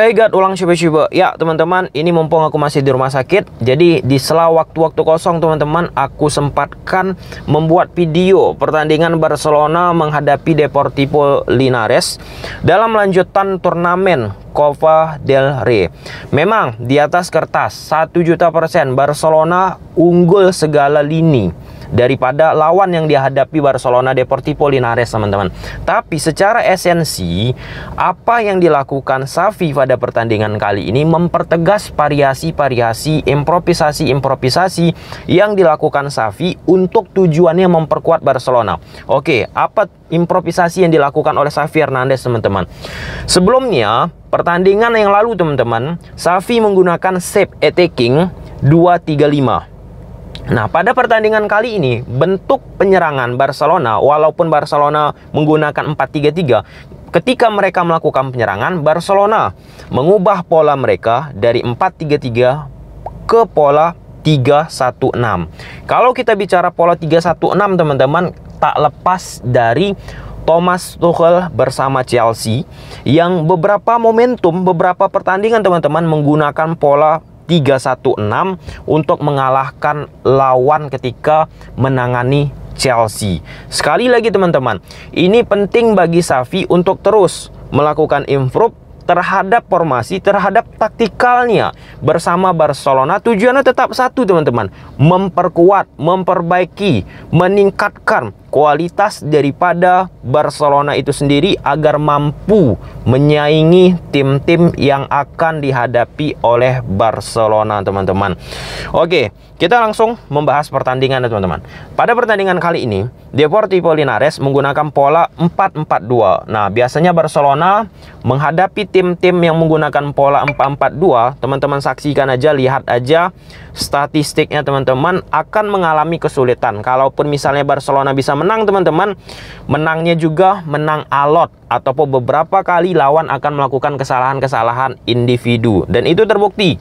Okay God, ulang coba-coba. Ya teman-teman, ini mumpung aku masih di rumah sakit, jadi di sela waktu-waktu kosong teman-teman, aku sempatkan membuat video pertandingan Barcelona menghadapi Deportivo Linares dalam lanjutan turnamen Copa del Rey. Memang di atas kertas satu juta persen Barcelona unggul segala lini daripada lawan yang dihadapi Barcelona Deportivo Linares teman-teman. Tapi secara esensi apa yang dilakukan Safi pada pertandingan kali ini mempertegas variasi-variasi improvisasi-improvisasi yang dilakukan Safi untuk tujuannya memperkuat Barcelona. Oke, apa improvisasi yang dilakukan oleh Safi Hernandez teman-teman? Sebelumnya pertandingan yang lalu teman-teman, Safi menggunakan shape attacking 235. Nah, pada pertandingan kali ini, bentuk penyerangan Barcelona, walaupun Barcelona menggunakan 4-3-3, ketika mereka melakukan penyerangan, Barcelona mengubah pola mereka dari 4-3-3 ke pola 3-1-6. Kalau kita bicara pola 3-1-6, teman-teman, tak lepas dari Thomas Tuchel bersama Chelsea yang beberapa momentum, beberapa pertandingan teman-teman menggunakan pola 3-1-6 untuk mengalahkan lawan ketika menangani Chelsea. Sekali lagi teman-teman, ini penting bagi Safi untuk terus melakukan improve terhadap formasi, terhadap taktikalnya bersama Barcelona. Tujuannya tetap satu, teman-teman: memperkuat, memperbaiki, meningkatkan kualitas daripada Barcelona itu sendiri agar mampu menyaingi tim-tim yang akan dihadapi oleh Barcelona teman-teman. Oke, kita langsung membahas pertandingan teman-teman. Pada pertandingan kali ini, Deportivo Linares menggunakan pola 4-4-2. Nah, biasanya Barcelona menghadapi tim-tim yang menggunakan pola 4-4-2, teman-teman saksikan aja, lihat aja statistiknya teman-teman akan mengalami kesulitan. Kalaupun misalnya Barcelona bisa menang teman-teman. Menangnya juga menang alot ataupun beberapa kali lawan akan melakukan kesalahan-kesalahan individu dan itu terbukti.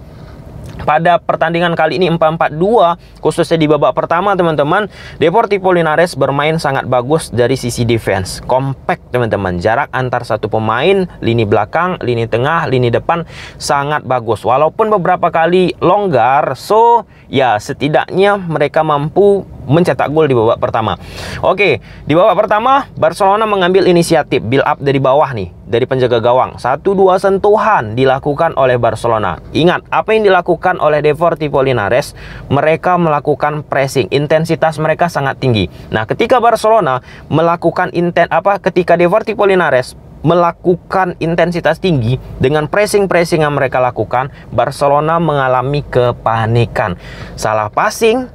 Pada pertandingan kali ini 4-4-2 khususnya di babak pertama teman-teman Deportivo Linares bermain sangat bagus dari sisi defense Compact teman-teman Jarak antar satu pemain Lini belakang, lini tengah, lini depan sangat bagus Walaupun beberapa kali longgar So ya setidaknya mereka mampu mencetak gol di babak pertama. Oke, di babak pertama Barcelona mengambil inisiatif build up dari bawah nih, dari penjaga gawang. Satu dua sentuhan dilakukan oleh Barcelona. Ingat, apa yang dilakukan oleh Deportivo Linares, mereka melakukan pressing. Intensitas mereka sangat tinggi. Nah, ketika Barcelona melakukan inten apa ketika Deportivo Linares melakukan intensitas tinggi dengan pressing-pressing yang mereka lakukan, Barcelona mengalami kepanikan. Salah passing,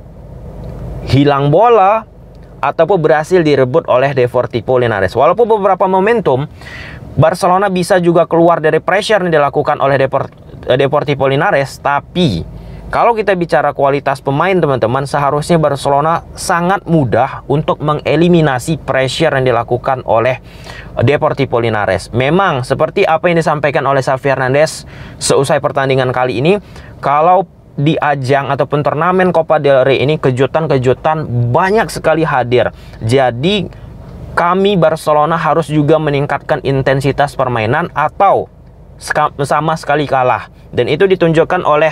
hilang bola ataupun berhasil direbut oleh Deportivo Linares. Walaupun beberapa momentum Barcelona bisa juga keluar dari pressure yang dilakukan oleh Deport eh, Deportivo Linares, tapi kalau kita bicara kualitas pemain teman-teman, seharusnya Barcelona sangat mudah untuk mengeliminasi pressure yang dilakukan oleh Deportivo Linares. Memang seperti apa yang disampaikan oleh Xavi Hernandez seusai pertandingan kali ini, kalau di ajang ataupun turnamen Copa del Rey ini kejutan-kejutan banyak sekali hadir. Jadi kami Barcelona harus juga meningkatkan intensitas permainan atau sama sekali kalah. Dan itu ditunjukkan oleh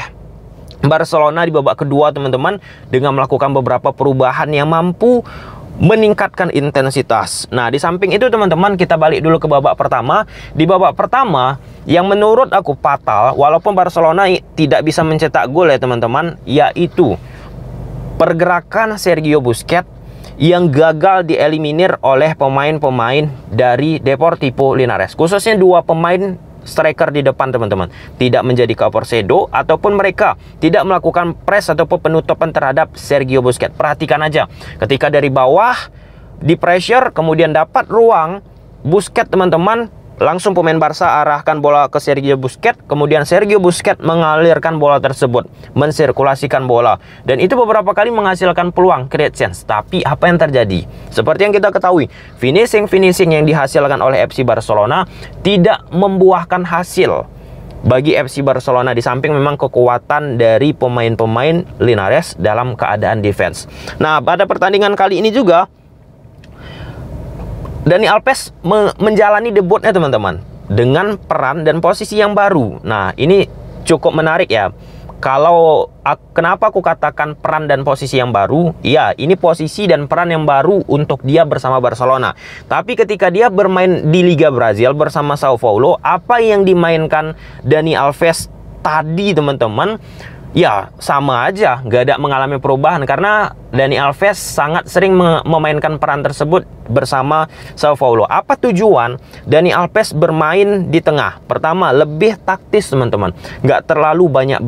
Barcelona di babak kedua teman-teman dengan melakukan beberapa perubahan yang mampu meningkatkan intensitas. Nah, di samping itu teman-teman kita balik dulu ke babak pertama. Di babak pertama yang menurut aku fatal walaupun Barcelona tidak bisa mencetak gol ya teman-teman, yaitu pergerakan Sergio Busquets yang gagal dieliminir oleh pemain-pemain dari Deportivo Linares. Khususnya dua pemain striker di depan teman-teman tidak menjadi cover shadow ataupun mereka tidak melakukan press ataupun penutupan terhadap Sergio Busquets perhatikan aja ketika dari bawah di pressure kemudian dapat ruang Busquets teman-teman Langsung pemain Barca arahkan bola ke Sergio Busquets, kemudian Sergio Busquets mengalirkan bola tersebut, mensirkulasikan bola. Dan itu beberapa kali menghasilkan peluang create chance. Tapi apa yang terjadi? Seperti yang kita ketahui, finishing-finishing yang dihasilkan oleh FC Barcelona tidak membuahkan hasil bagi FC Barcelona di samping memang kekuatan dari pemain-pemain Linares dalam keadaan defense. Nah, pada pertandingan kali ini juga Dani Alves me menjalani debutnya teman-teman dengan peran dan posisi yang baru. Nah, ini cukup menarik ya. Kalau kenapa aku katakan peran dan posisi yang baru? Iya, ini posisi dan peran yang baru untuk dia bersama Barcelona. Tapi ketika dia bermain di Liga Brazil bersama Sao Paulo, apa yang dimainkan Dani Alves tadi, teman-teman? Ya, sama aja, nggak ada mengalami perubahan karena Dani Alves sangat sering memainkan peran tersebut bersama Sao Paulo. Apa tujuan Dani Alves bermain di tengah? Pertama, lebih taktis teman-teman. Nggak terlalu banyak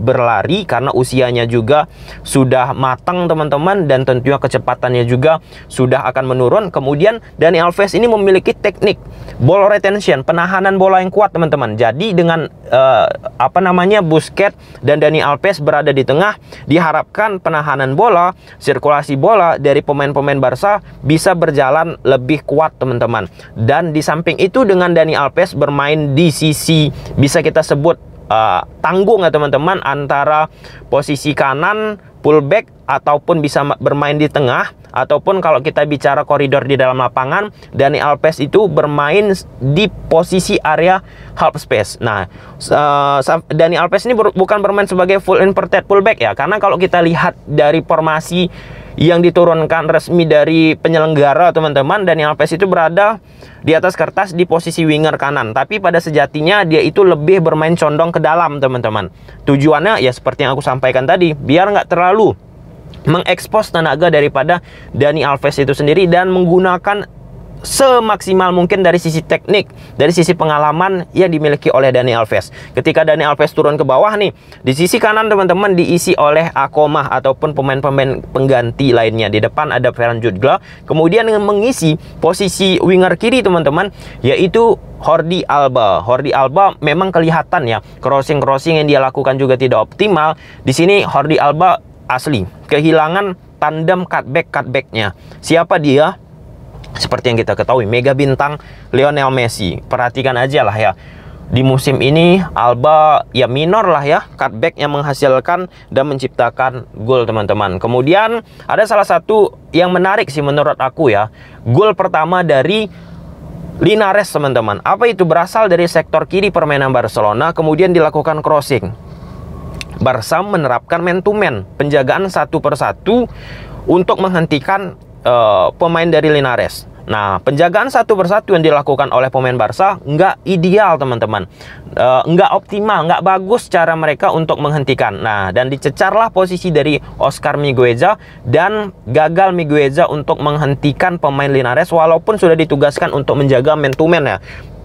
berlari karena usianya juga sudah matang teman-teman dan tentunya kecepatannya juga sudah akan menurun. Kemudian Dani Alves ini memiliki teknik ball retention, penahanan bola yang kuat teman-teman. Jadi dengan uh, apa namanya Busquets dan Dani Alves berada di tengah, diharapkan penahanan bola, sirkulasi bola dari pemain-pemain Barca bisa berjalan lebih kuat teman-teman. Dan di samping itu dengan Dani Alves bermain di sisi bisa kita sebut uh, tanggung ya teman-teman antara posisi kanan fullback ataupun bisa bermain di tengah ataupun kalau kita bicara koridor di dalam lapangan Dani Alves itu bermain di posisi area half space. Nah, uh, Dani Alves ini bukan bermain sebagai full inverted fullback ya karena kalau kita lihat dari formasi yang diturunkan resmi dari penyelenggara teman-teman Daniel Alves itu berada di atas kertas di posisi winger kanan tapi pada sejatinya dia itu lebih bermain condong ke dalam teman-teman tujuannya ya seperti yang aku sampaikan tadi biar nggak terlalu mengekspos tenaga daripada Dani Alves itu sendiri dan menggunakan semaksimal mungkin dari sisi teknik, dari sisi pengalaman yang dimiliki oleh Dani Alves. Ketika Dani Alves turun ke bawah nih, di sisi kanan teman-teman diisi oleh Akomah ataupun pemain-pemain pengganti lainnya. Di depan ada Ferran Jutgla, kemudian mengisi posisi winger kiri teman-teman, yaitu Hordi Alba. Hordi Alba memang kelihatan ya, crossing-crossing yang dia lakukan juga tidak optimal. Di sini Hordi Alba asli kehilangan tandem cutback cutbacknya. Siapa dia? seperti yang kita ketahui mega bintang Lionel Messi perhatikan aja lah ya di musim ini Alba ya minor lah ya cutback yang menghasilkan dan menciptakan gol teman-teman kemudian ada salah satu yang menarik sih menurut aku ya gol pertama dari Linares teman-teman apa itu berasal dari sektor kiri permainan Barcelona kemudian dilakukan crossing Barca menerapkan man to man penjagaan satu persatu untuk menghentikan uh, pemain dari Linares. Nah, penjagaan satu persatu yang dilakukan oleh pemain Barca nggak ideal, teman-teman. E, nggak optimal, nggak bagus cara mereka untuk menghentikan. Nah, dan dicecarlah posisi dari Oscar Migueza dan gagal Migueza untuk menghentikan pemain Linares walaupun sudah ditugaskan untuk menjaga man ya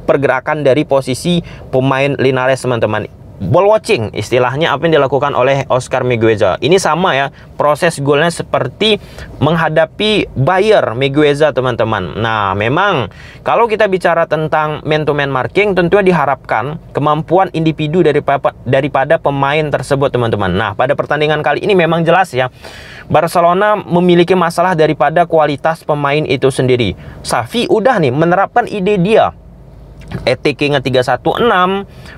pergerakan dari posisi pemain Linares teman-teman ball watching istilahnya apa yang dilakukan oleh Oscar Migueza. Ini sama ya, proses golnya seperti menghadapi Bayer Migueza teman-teman. Nah, memang kalau kita bicara tentang man to man marking tentunya diharapkan kemampuan individu daripada daripada pemain tersebut teman-teman. Nah, pada pertandingan kali ini memang jelas ya Barcelona memiliki masalah daripada kualitas pemain itu sendiri. Safi udah nih menerapkan ide dia Etk nya 316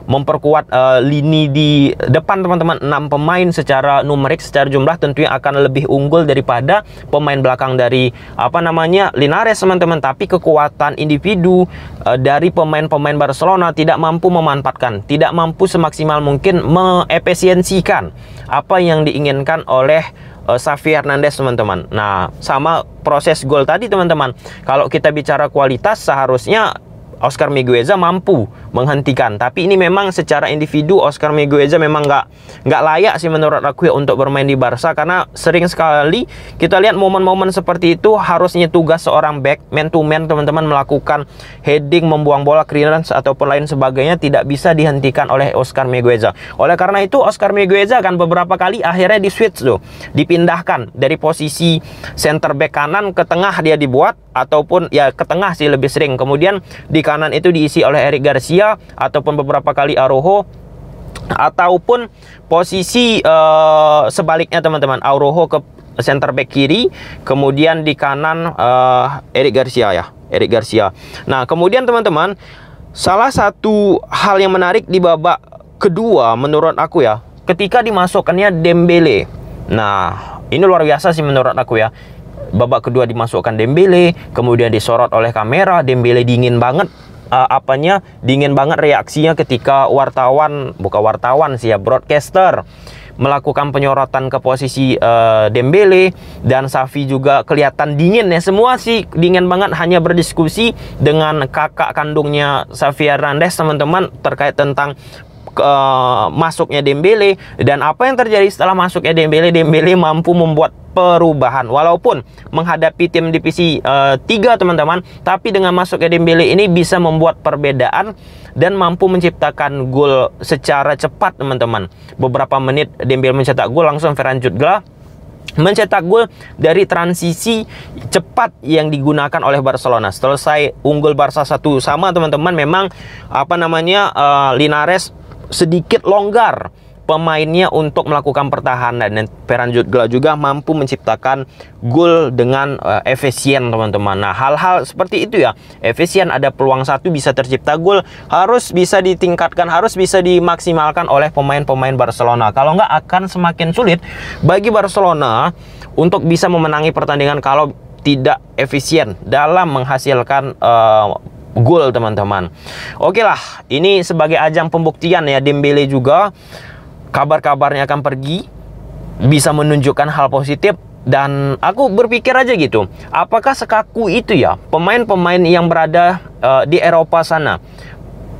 memperkuat uh, lini di depan teman-teman 6 pemain secara numerik secara jumlah tentunya akan lebih unggul daripada pemain belakang dari apa namanya Linares teman-teman tapi kekuatan individu uh, dari pemain-pemain Barcelona tidak mampu memanfaatkan tidak mampu semaksimal mungkin mengefisiensikan apa yang diinginkan oleh eh, Xavi Safi Hernandez teman-teman. Nah, sama proses gol tadi teman-teman. Kalau kita bicara kualitas seharusnya Oscar Migueza mampu menghentikan. Tapi ini memang secara individu Oscar Migueza memang nggak nggak layak sih menurut aku ya untuk bermain di Barca karena sering sekali kita lihat momen-momen seperti itu harusnya tugas seorang back man to man teman-teman melakukan heading, membuang bola clearance ataupun lain sebagainya tidak bisa dihentikan oleh Oscar Migueza. Oleh karena itu Oscar Migueza kan beberapa kali akhirnya di switch tuh, dipindahkan dari posisi center back kanan ke tengah dia dibuat ataupun ya ke tengah sih lebih sering. Kemudian di kanan itu diisi oleh Eric Garcia Sevilla ataupun beberapa kali Aroho ataupun posisi uh, sebaliknya teman-teman Aroho ke center back kiri kemudian di kanan uh, Eric Garcia ya Eric Garcia nah kemudian teman-teman salah satu hal yang menarik di babak kedua menurut aku ya ketika dimasukkannya Dembele nah ini luar biasa sih menurut aku ya babak kedua dimasukkan Dembele kemudian disorot oleh kamera Dembele dingin banget uh, apanya dingin banget reaksinya ketika wartawan bukan wartawan sih ya broadcaster melakukan penyorotan ke posisi uh, Dembele dan Safi juga kelihatan dingin ya semua sih dingin banget hanya berdiskusi dengan kakak kandungnya Safi Hernandez teman-teman terkait tentang uh, masuknya Dembele dan apa yang terjadi setelah masuknya Dembele Dembele mampu membuat perubahan walaupun menghadapi tim divisi uh, eh, 3 teman-teman tapi dengan masuknya Dembele ini bisa membuat perbedaan dan mampu menciptakan gol secara cepat teman-teman beberapa menit Dembele mencetak gol langsung Ferran Jutgla mencetak gol dari transisi cepat yang digunakan oleh Barcelona. Selesai unggul Barca satu sama teman-teman memang apa namanya uh, Linares sedikit longgar pemainnya untuk melakukan pertahanan dan Peranjutla juga mampu menciptakan gol dengan uh, efisien teman-teman. Nah, hal-hal seperti itu ya. Efisien ada peluang satu bisa tercipta gol harus bisa ditingkatkan, harus bisa dimaksimalkan oleh pemain-pemain Barcelona. Kalau nggak akan semakin sulit bagi Barcelona untuk bisa memenangi pertandingan kalau tidak efisien dalam menghasilkan uh, gol teman-teman. Oke lah, ini sebagai ajang pembuktian ya Dembele juga kabar-kabarnya akan pergi bisa menunjukkan hal positif dan aku berpikir aja gitu, apakah sekaku itu ya pemain-pemain yang berada uh, di Eropa sana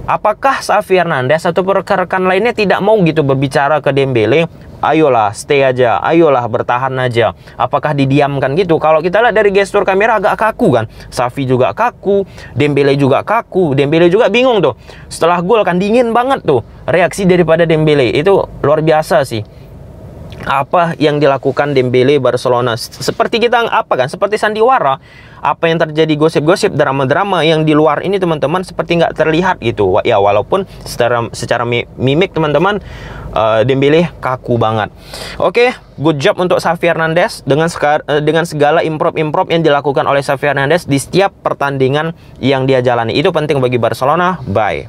Apakah Safi Hernandez atau rekan-rekan lainnya tidak mau gitu berbicara ke Dembele? Ayolah, stay aja. Ayolah, bertahan aja. Apakah didiamkan gitu? Kalau kita lihat dari gestur kamera agak kaku kan? Safi juga kaku, Dembele juga kaku, Dembele juga bingung tuh. Setelah gol kan dingin banget tuh reaksi daripada Dembele. Itu luar biasa sih apa yang dilakukan Dembele Barcelona seperti kita apa kan seperti sandiwara apa yang terjadi gosip-gosip drama-drama yang di luar ini teman-teman seperti nggak terlihat gitu ya walaupun secara secara mimik teman-teman uh, Dembele kaku banget oke okay, good job untuk Xavi Hernandez dengan eh, dengan segala improv-improv yang dilakukan oleh Xavi Hernandez di setiap pertandingan yang dia jalani itu penting bagi Barcelona bye